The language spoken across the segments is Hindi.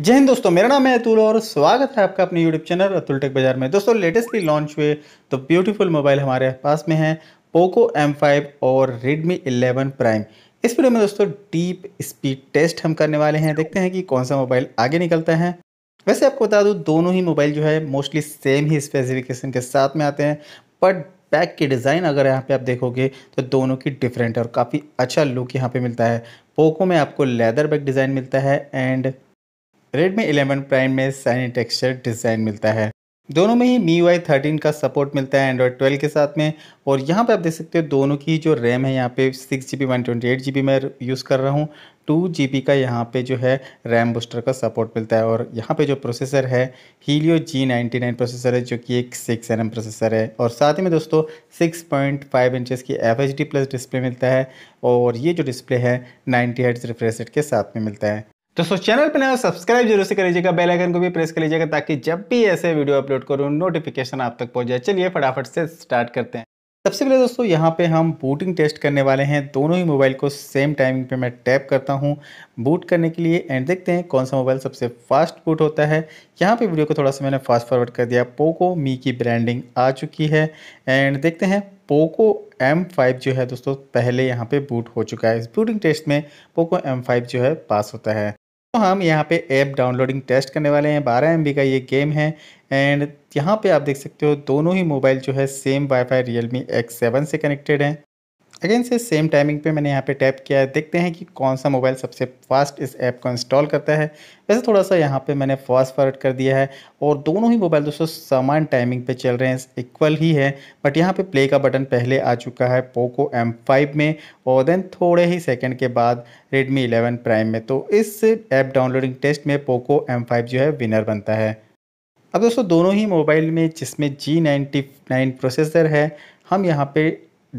जय हिंद दोस्तों मेरा नाम है अतुल और स्वागत है आपका अपने यूट्यूब चैनल अतुल टेक बाजार में दोस्तों लेटेस्टली लॉन्च हुए तो ब्यूटीफुल मोबाइल हमारे पास में है पोको M5 और Redmi 11 Prime इस वीडियो में दोस्तों डीप स्पीड टेस्ट हम करने वाले हैं देखते हैं कि कौन सा मोबाइल आगे निकलता है वैसे आपको बता दूँ दोनों ही मोबाइल जो है मोस्टली सेम ही स्पेसिफिकेशन के साथ में आते हैं बट बैक की डिज़ाइन अगर यहाँ पे आप देखोगे तो दोनों की डिफरेंट है और काफ़ी अच्छा लुक यहाँ पे मिलता है पोको में आपको लेदर बैग डिज़ाइन मिलता है एंड रेडमी एलेवन प्राइम में सैनी टेक्सचर डिज़ाइन मिलता है दोनों में ही मी वाई थर्टीन का सपोर्ट मिलता है एंड्रॉयड ट्वेल्व के साथ में और यहाँ पे आप देख सकते हो दोनों की जो रैम है यहाँ पे six G B one twenty eight G B मैं यूज़ कर रहा हूँ टू जी बी का यहाँ पे जो है रैम बूस्टर का सपोर्ट मिलता है और यहाँ पे जो प्रोसेसर है Helio G ninety nine processor है जो कि एक सिक्स एन एम प्रोसेसर है और साथ ही में दोस्तों सिक्स पॉइंट फाइव इंचज़ की F H D plus display मिलता है और ये जो डिस्प्ले है नाइन्टी हर्ट्स रिफ्रेश के साथ में मिलता है दोस्तों चैनल पर ना सब्सक्राइब जरूर से कर लीजिएगा बेल आइकन को भी प्रेस कर लीजिएगा ताकि जब भी ऐसे वीडियो अपलोड करूँ नोटिफिकेशन आप तक पहुँच जाए चलिए फटाफट से स्टार्ट करते हैं सबसे पहले दोस्तों यहाँ पे हम बूटिंग टेस्ट करने वाले हैं दोनों ही मोबाइल को सेम टाइमिंग पे मैं टैप करता हूँ बूट करने के लिए एंड देखते हैं कौन सा मोबाइल सबसे फास्ट बूट होता है यहाँ पे वीडियो को थोड़ा सा मैंने फास्ट फॉरवर्ड कर दिया पोको मी की ब्रांडिंग आ चुकी है एंड देखते हैं पोको फाइव जो है दोस्तों पहले यहाँ पर बूट हो चुका है इस बूटिंग टेस्ट में पोको फाइव जो है पास होता है तो हम यहाँ पे ऐप डाउनलोडिंग टेस्ट करने वाले हैं बारह एम का ये गेम है एंड यहाँ पे आप देख सकते हो दोनों ही मोबाइल जो है same wifi Realme X seven से कनेक्टेड हैं अगेन से सेम टाइमिंग पे मैंने यहाँ पे टैप किया है देखते हैं कि कौन सा मोबाइल सबसे फास्ट इस ऐप को इंस्टॉल करता है वैसे थोड़ा सा यहाँ पे मैंने फास्ट फॉरवर्ड कर दिया है और दोनों ही मोबाइल दोस्तों समान टाइमिंग पे चल रहे हैं इक्वल ही है बट यहाँ पे प्ले का बटन पहले आ चुका है पोको एम फाइव में और देन थोड़े ही सेकेंड के बाद रेडमी इलेवन प्राइम में तो इस ऐप डाउनलोडिंग टेस्ट में पोको एम फाइव जो है विनर बनता है अब दोस्तों दोनों ही मोबाइल में जिसमें जी नाइन्टी नाइन प्रोसेसर है हम यहाँ पे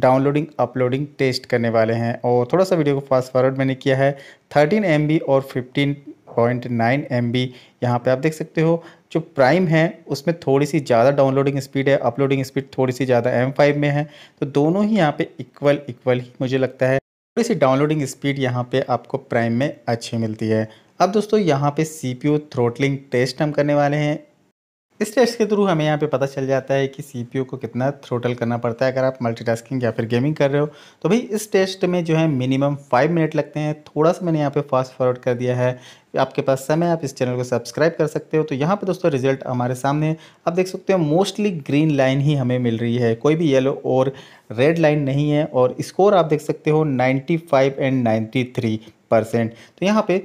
डाउनलोडिंग अपलोडिंग टेस्ट करने वाले हैं और थोड़ा सा वीडियो को फास्ट फॉरवर्ड मैंने किया है थर्टीन एम और fifteen point nine M B यहाँ पर आप देख सकते हो जो प्राइम है उसमें थोड़ी सी ज़्यादा डाउनलोडिंग स्पीड है अपलोडिंग स्पीड थोड़ी सी ज़्यादा एम फाइव में है तो दोनों ही यहाँ पे इक्वल इक्वल ही मुझे लगता है थोड़ी सी डाउनलोडिंग स्पीड यहाँ पे आपको प्राइम में अच्छी मिलती है अब दोस्तों यहाँ पे सी पी थ्रोटलिंग टेस्ट हम करने वाले हैं इस टेस्ट के थ्रू हमें यहाँ पे पता चल जाता है कि सी को कितना थ्रोटल करना पड़ता है अगर आप मल्टीटास्किंग या फिर गेमिंग कर रहे हो तो भाई इस टेस्ट में जो है मिनिमम फाइव मिनट लगते हैं थोड़ा सा मैंने यहाँ पे फास्ट फॉरवर्ड कर दिया है आपके पास समय आप इस चैनल को सब्सक्राइब कर सकते हो तो यहाँ पे दोस्तों रिजल्ट हमारे सामने आप देख सकते हो मोस्टली ग्रीन लाइन ही हमें मिल रही है कोई भी येलो और रेड लाइन नहीं है और स्कोर आप देख सकते हो नाइन्टी एंड नाइन्टी परसेंट तो यहाँ पे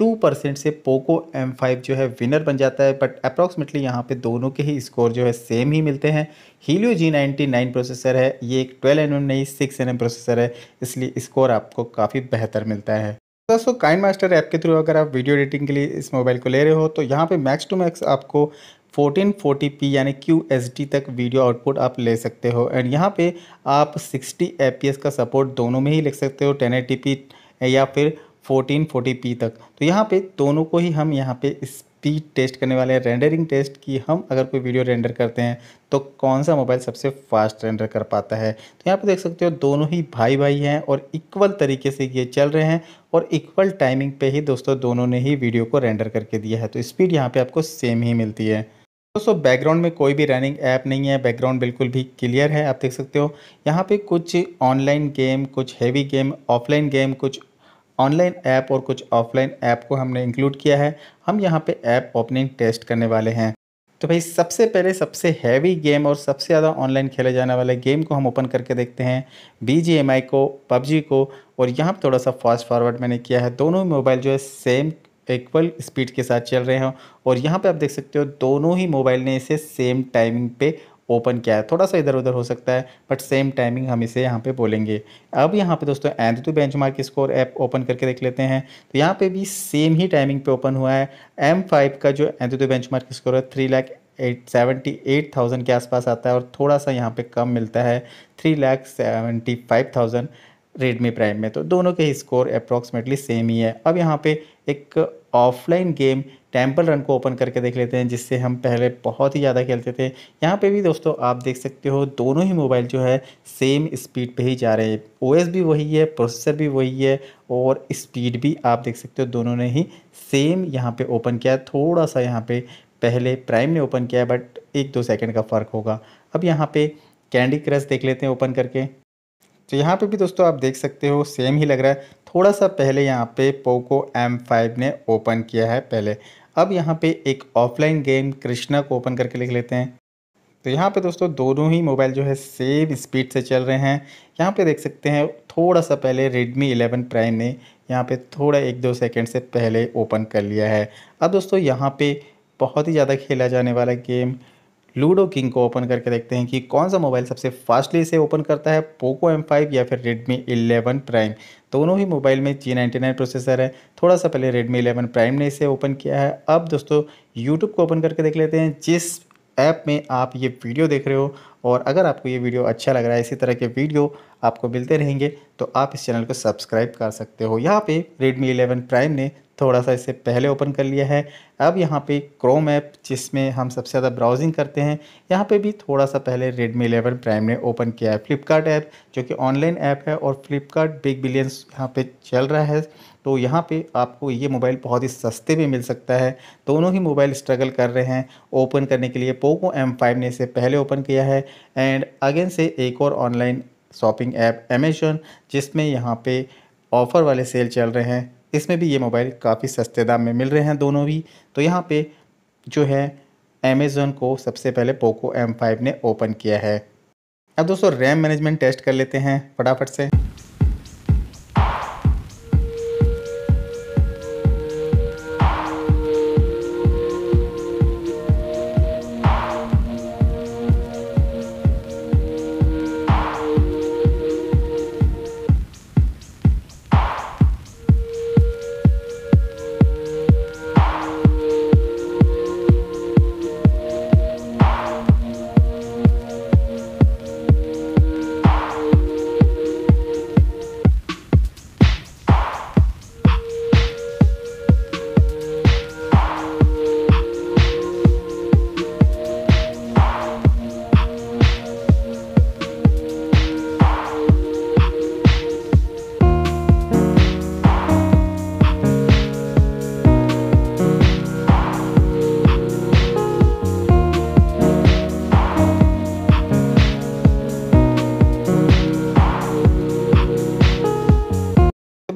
टू परसेंट से पोको एम फाइव जो है विनर बन जाता है बट अप्रॉक्सीमेटली यहाँ पे दोनों के ही स्कोर जो है सेम ही मिलते हैं Helio G ninety nine processor है ये एक ट्वेल्व एन एम नहीं सिक्स एन एम प्रोसेसर है इसलिए स्कोर आपको काफ़ी बेहतर मिलता है दोस्तों काइन मास्टर ऐप के थ्रू अगर आप वीडियो एडिटिंग के लिए इस मोबाइल को ले रहे हो तो यहाँ पे मैक्स टू मैक्स आपको 1440p यानी क्यू तक वीडियो आउटपुट आप ले सकते हो एंड यहाँ पे आप 60 fps का सपोर्ट दोनों में ही ले सकते हो 1080p या फिर 1440p तक तो यहाँ पे दोनों को ही हम यहाँ पे स्पीड टेस्ट करने वाले हैं रेंडरिंग टेस्ट की हम अगर कोई वीडियो रेंडर करते हैं तो कौन सा मोबाइल सबसे फास्ट रेंडर कर पाता है तो यहाँ पे देख सकते हो दोनों ही भाई भाई हैं और इक्वल तरीके से ये चल रहे हैं और इक्वल टाइमिंग पे ही दोस्तों दोनों ने ही वीडियो को रेंडर करके दिया है तो स्पीड यहाँ पर आपको सेम ही मिलती है दोस्तों बैकग्राउंड में कोई भी रनिंग ऐप नहीं है बैकग्राउंड बिल्कुल भी क्लियर है आप देख सकते हो यहाँ पे कुछ ऑनलाइन गेम कुछ हैवी गेम ऑफलाइन गेम कुछ ऑनलाइन ऐप और कुछ ऑफलाइन ऐप को हमने इंक्लूड किया है हम यहाँ पे ऐप ओपनिंग टेस्ट करने वाले हैं तो भाई सबसे पहले सबसे हैवी गेम और सबसे ज़्यादा ऑनलाइन खेले जाने वाले गेम को हम ओपन करके देखते हैं बी को पबजी को और यहाँ पर थोड़ा सा फास्ट फॉरवर्ड मैंने किया है दोनों मोबाइल जो है सेम इक्वल स्पीड के साथ चल रहे हैं और यहाँ पे आप देख सकते हो दोनों ही मोबाइल ने इसे सेम टाइमिंग पे ओपन किया है थोड़ा सा इधर उधर हो सकता है बट सेम टाइमिंग हम इसे यहाँ पे बोलेंगे अब यहाँ पे दोस्तों benchmark score app open करके देख लेते हैं तो यहाँ पे भी सेम ही टाइमिंग पे ओपन हुआ है एम फाइव का जो बेंच मार्क स्कोर है three lakh eight seventy eight thousand के आसपास आता है और थोड़ा सा यहाँ पे कम मिलता है three lakh seventy five thousand Redmi prime में तो दोनों के ही स्कोर अप्रॉक्सीमेटली सेम ही है अब यहाँ पे एक ऑफलाइन गेम टेम्पल रन को ओपन करके देख लेते हैं जिससे हम पहले बहुत ही ज़्यादा खेलते थे यहाँ पे भी दोस्तों आप देख सकते हो दोनों ही मोबाइल जो है सेम स्पीड पे ही जा रहे हैं ओएस भी वही है प्रोसेसर भी वही है और स्पीड भी आप देख सकते हो दोनों ने ही सेम यहाँ पे ओपन किया है थोड़ा सा यहाँ पे पहले प्राइम ने ओपन किया है बट एक दो सेकेंड का फ़र्क होगा अब यहाँ पे कैंडी क्रश देख लेते हैं ओपन करके तो यहाँ पे भी दोस्तों आप देख सकते हो सेम ही लग रहा है थोड़ा सा पहले यहाँ पे पोको M5 ने ओपन किया है पहले अब यहाँ पे एक ऑफलाइन गेम कृष्णा को ओपन करके लिख लेते हैं तो यहाँ पे दोस्तों दोनों ही मोबाइल जो है सेम स्पीड से चल रहे हैं यहाँ पे देख सकते हैं थोड़ा सा पहले Redmi 11 Prime ने यहाँ पे थोड़ा एक दो सेकंड से पहले ओपन कर लिया है अब दोस्तों यहाँ पे बहुत ही ज़्यादा खेला जाने वाला गेम लूडो किंग को ओपन करके देखते हैं कि कौन सा मोबाइल सबसे फास्टली इसे ओपन करता है पोको एम फाइव या फिर रेडमी इलेवन प्राइम दोनों ही मोबाइल में जी नाइन्टी नाइन प्रोसेसर है थोड़ा सा पहले रेडमी इलेवन प्राइम ने इसे ओपन किया है अब दोस्तों यूट्यूब को ओपन करके देख लेते हैं जिस ऐप में आप ये वीडियो देख रहे हो और अगर आपको ये वीडियो अच्छा लग रहा है इसी तरह के वीडियो आपको मिलते रहेंगे तो आप इस चैनल को सब्सक्राइब कर सकते हो यहाँ पे Redmi 11 Prime ने थोड़ा सा इससे पहले ओपन कर लिया है अब यहाँ पे क्रोम ऐप जिसमें हम सबसे ज़्यादा ब्राउजिंग करते हैं यहाँ पे भी थोड़ा सा पहले रेडमी इलेवन प्राइम ने ओपन किया है फ्लिपकार्ट ऐप जो कि ऑनलाइन ऐप है और फ्लिपकार्ट बिग बिलियंस यहाँ पे चल रहा है तो यहाँ पे आपको ये मोबाइल बहुत ही सस्ते में मिल सकता है दोनों ही मोबाइल स्ट्रगल कर रहे हैं ओपन करने के लिए पोको एम फाइव ने इसे पहले ओपन किया है एंड अगेन से एक और ऑनलाइन शॉपिंग ऐप अमेजोन जिसमें यहाँ पे ऑफ़र वाले सेल चल रहे हैं इसमें भी ये मोबाइल काफ़ी सस्ते दाम में मिल रहे हैं दोनों भी तो यहाँ पे जो है अमेज़ोन को सबसे पहले पोको M5 ने ओपन किया है अब दोस्तों रैम मैनेजमेंट टेस्ट कर लेते हैं फटाफट से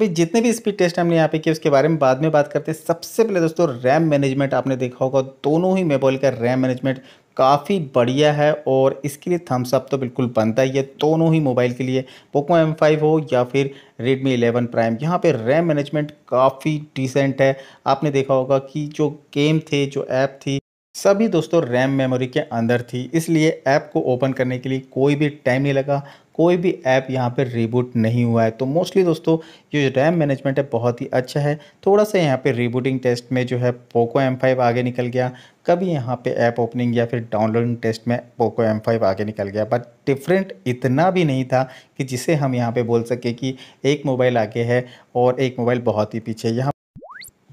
भी जितने भी स्पीड टेस्ट हमने यहाँ पे किए उसके बारे में बाद में बात करते हैं सबसे पहले दोस्तों रैम मैनेजमेंट आपने देखा होगा दोनों ही मोबाइल का रैम मैनेजमेंट काफ़ी बढ़िया है और इसके लिए थम्स अप तो बिल्कुल बनता ही है दोनों ही मोबाइल के लिए पोको एम फाइव हो या फिर रेडमी इलेवन प्राइम यहाँ पे रैम मैनेजमेंट काफ़ी डिसेंट है आपने देखा होगा कि जो गेम थे जो ऐप थी सभी दोस्तों रैम मेमोरी के अंदर थी इसलिए ऐप को ओपन करने के लिए कोई भी टाइम नहीं लगा कोई भी ऐप यहाँ पर रीबूट नहीं हुआ है तो मोस्टली दोस्तों ये रैम मैनेजमेंट है बहुत ही अच्छा है थोड़ा सा यहाँ पे रिबूटिंग टेस्ट में जो है पोको M5 आगे निकल गया कभी यहाँ पे ऐप ओपनिंग या फिर डाउनलोडिंग टेस्ट में पोको M5 आगे निकल गया बट डिफरेंट इतना भी नहीं था कि जिसे हम यहाँ पर बोल सकें कि एक मोबाइल आगे है और एक मोबाइल बहुत ही पीछे यहाँ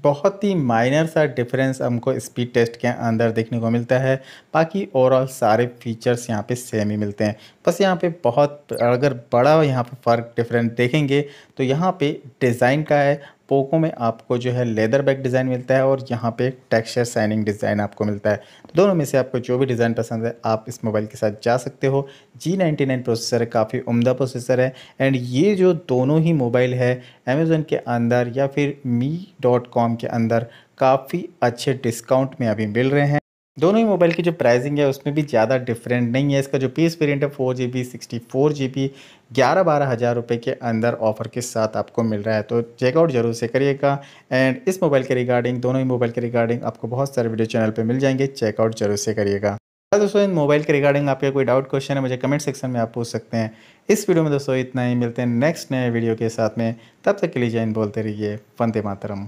बहुत ही माइनर सा डिफरेंस हमको स्पीड टेस्ट के अंदर देखने को मिलता है बाकी ओवरऑल सारे फीचर्स यहाँ पे सेम ही मिलते हैं बस यहाँ पे बहुत अगर बड़ा यहाँ पे फ़र्क डिफरेंट देखेंगे तो यहाँ पे डिज़ाइन का है पोको में आपको जो है लेदर बैग डिज़ाइन मिलता है और यहाँ पे टेक्सचर साइनिंग डिज़ाइन आपको मिलता है तो दोनों में से आपको जो भी डिज़ाइन पसंद है आप इस मोबाइल के साथ जा सकते हो जी नाइन्टी नाइन प्रोसेसर काफ़ी उम्दा प्रोसेसर है एंड ये जो दोनों ही मोबाइल है अमेज़ोन के अंदर या फिर मी डॉट कॉम के अंदर काफ़ी अच्छे डिस्काउंट में अभी मिल रहे हैं दोनों ही मोबाइल की जो प्राइसिंग है उसमें भी ज़्यादा डिफरेंट नहीं है इसका जो पीस वेरियंट है four G B sixty four G B ग्यारह बारह हज़ार रुपये के अंदर ऑफर के साथ आपको मिल रहा है तो चेकआउट जरूर से करिएगा एंड इस मोबाइल के रिगार्डिंग दोनों ही मोबाइल के रिगार्डिंग आपको बहुत सारे वीडियो चैनल पर मिल जाएंगे चेकआउट जरूर से करिएगा हाँ दोस्तों इन मोबाइल के रिगार्डिंग आपके कोई डाउट क्वेश्चन है मुझे कमेंट सेक्शन में आप पूछ सकते हैं इस वीडियो में दोस्तों इतना ही मिलते हैं नेक्स्ट नए वीडियो के साथ में तब तक के लिए जैन बोलते रहिए फंदे मातरम